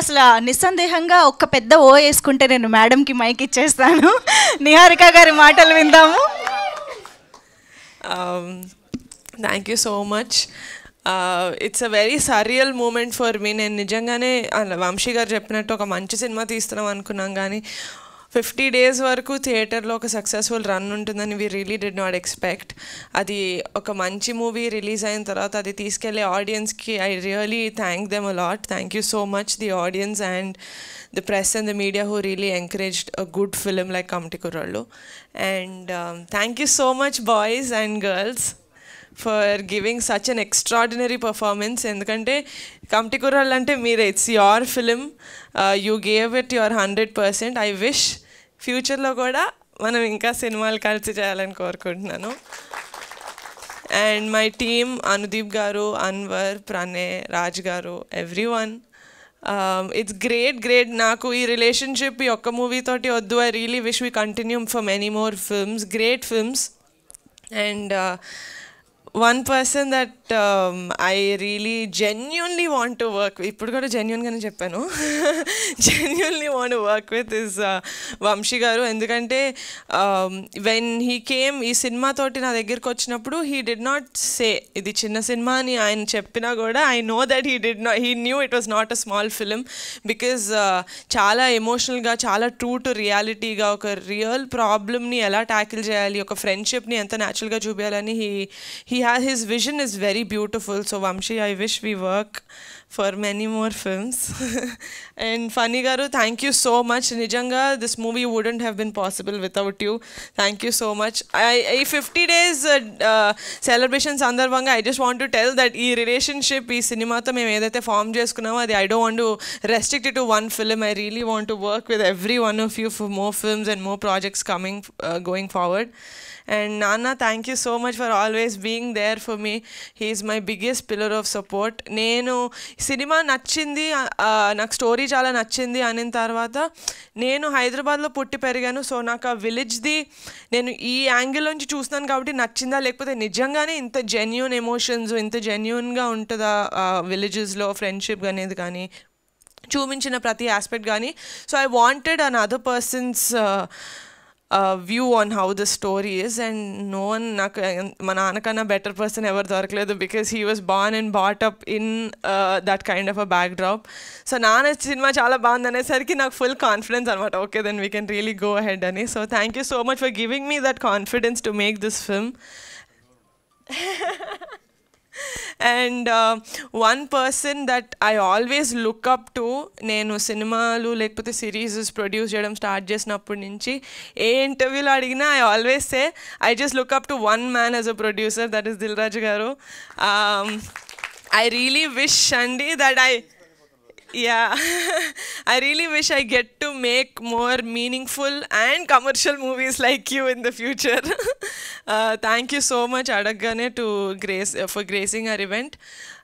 అసలు నిస్సందేహంగా ఒక్క పెద్ద ఓ వేసుకుంటే నేను మేడంకి మైక్ ఇచ్చేస్తాను నిహారిక గారి మాటలు విందాము thank you so much it's a very surreal moment for me నేను నిజంగానే వంశీ గారు చెప్పినట్టు ఒక మంచి సినిమా తీస్తున్నాం అనుకున్నాం కానీ ఫిఫ్టీ డేస్ వరకు థియేటర్లో ఒక సక్సెస్ఫుల్ రన్ ఉంటుందని we really did not expect అది ఒక మంచి మూవీ రిలీజ్ అయిన తర్వాత అది తీసుకెళ్లే ఆడియన్స్కి I really thank them a lot thank you so much the audience and the press and the media who really encouraged a good film like Committee Kurrollu and thank you so much boys and girls for giving such an extraordinary performance ఎందుకంటే Committee Kurrollu అంటే మీరే it's your film you gave it your hundred percent I wish ఫ్యూచర్లో కూడా మనం ఇంకా సినిమాలు కలిసి చేయాలని కోరుకుంటున్నాను అండ్ మై టీమ్ అనుదీప్ గారు అన్వర్ ప్రణయ్ రాజ్ గారు everyone it's great great నాకు ఈ రిలేషన్షిప్ ఈ ఒక్క మూవీతోటి వద్దు I really wish we continue for many more films great films and one person that I really genuinely want to work ఇప్పుడు కూడా జెన్యున్గానే చెప్పాను genuinely want work with is Vamsi గారు ఎందుకంటే వెన్ హీ కేమ్ ఈ సినిమాతోటి నా దగ్గరికి వచ్చినప్పుడు హీ డిడ్ నాట్ సే ఇది చిన్న సినిమా అని ఆయన చెప్పినా కూడా I know that he did not he knew it was not a small film because చాలా ఎమోషనల్గా చాలా ట్రూ టు రియాలిటీగా ఒక రియల్ ప్రాబ్లమ్ని ఎలా ట్యాకిల్ చేయాలి ఒక ఫ్రెండ్షిప్ని ఎంత న్యాచురల్గా చూపించాలని he he has his vision is very beautiful. So Vamsi, I wish we work for many more films. and Fani Garu, thank you so much. Nijanga, this movie wouldn't have been possible without you. Thank you so much. I, 50 days uh, uh, celebration Sandarbanga, I just want to tell that this relationship, this cinema, to me form I don't want to restrict it to one film. I really want to work with every one of you for more films and more projects coming, uh, going forward. And Nana, thank you so much for always being there for me he is my biggest pillar of support నేను సినిమా నచ్చింది నాకు story చాలా నచ్చింది అనిన తర్వాత నేను హైదరాబాద్లో పుట్టి పెరిగాను సో నాకు ఆ విలేజ్ది నేను ఈ యాంగిల్ నుంచి చూస్తున్నాను కాబట్టి నచ్చిందా లేకపోతే నిజంగానే ఇంత జెన్యున్ ఎమోషన్స్ ఇంత జెన్యున్గా ఉంటుందా విలేజెస్లో ఫ్రెండ్షిప్ అనేది కానీ చూపించిన ప్రతి ఆస్పెక్ట్ కానీ so I wanted an other persons view on how the story is and no one నాకు మా నాన్నకన్నా బెటర్ పర్సన్ ఎవరు దొరకలేదు because he was born and brought up in that kind of a backdrop so నాన్న సినిమా చాలా బాగుంది అనేసరికి నాకు ఫుల్ కాన్ఫిడెన్స్ అనమాట okay then we can really go ahead అని so thank you so much for giving me that confidence to make this film and one person that I always look up to నేను సినిమాలు లేకపోతే series produce చేయడం start చేసినప్పటి నుంచి ఏ ఇంటర్వ్యూలో అడిగినా I always say I just look up to one man as a producer that is Dil Raju గారు ఐ రియలీ విష్ అండి that I Yeah, I really wish I get to make more meaningful and commercial movies like you in the future. uh, thank you so much, Adagane, to grace uh, for gracing our event.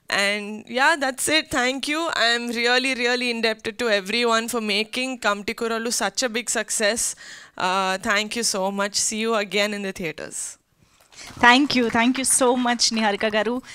And yeah, that's it. Thank you. I'm really, really indebted to everyone for making Kamtikuralu such a big success. Uh, thank you so much. See you again in the theaters. Thank you. Thank you so much, Niharika Garu.